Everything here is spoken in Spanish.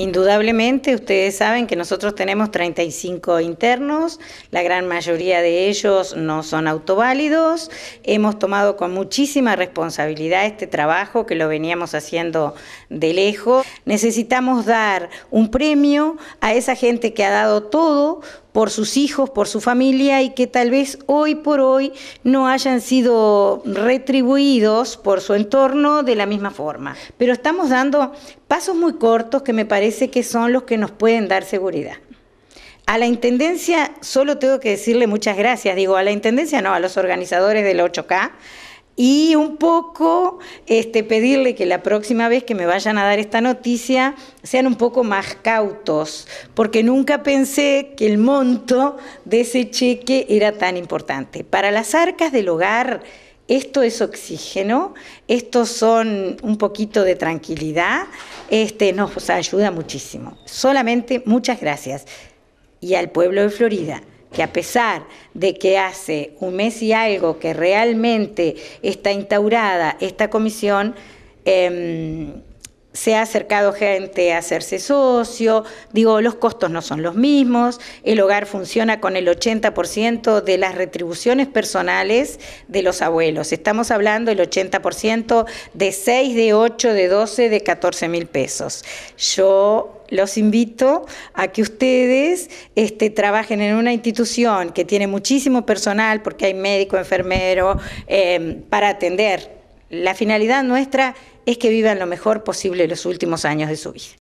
Indudablemente, ustedes saben que nosotros tenemos 35 internos, la gran mayoría de ellos no son autoválidos. Hemos tomado con muchísima responsabilidad este trabajo que lo veníamos haciendo de lejos. Necesitamos dar un premio a esa gente que ha dado todo por sus hijos, por su familia y que tal vez hoy por hoy no hayan sido retribuidos por su entorno de la misma forma. Pero estamos dando pasos muy cortos que me parece que son los que nos pueden dar seguridad. A la Intendencia solo tengo que decirle muchas gracias, digo, a la Intendencia no, a los organizadores del 8K y un poco este, pedirle que la próxima vez que me vayan a dar esta noticia sean un poco más cautos, porque nunca pensé que el monto de ese cheque era tan importante. Para las arcas del hogar, esto es oxígeno, estos son un poquito de tranquilidad, este, nos ayuda muchísimo. Solamente muchas gracias. Y al pueblo de Florida que a pesar de que hace un mes y algo que realmente está instaurada esta comisión, em, se ha acercado gente a hacerse socio, digo, los costos no son los mismos, el hogar funciona con el 80% de las retribuciones personales de los abuelos. Estamos hablando del 80% de 6, de 8, de 12, de 14 mil pesos. Yo los invito a que ustedes este, trabajen en una institución que tiene muchísimo personal, porque hay médico, enfermero, eh, para atender la finalidad nuestra es que vivan lo mejor posible los últimos años de su vida.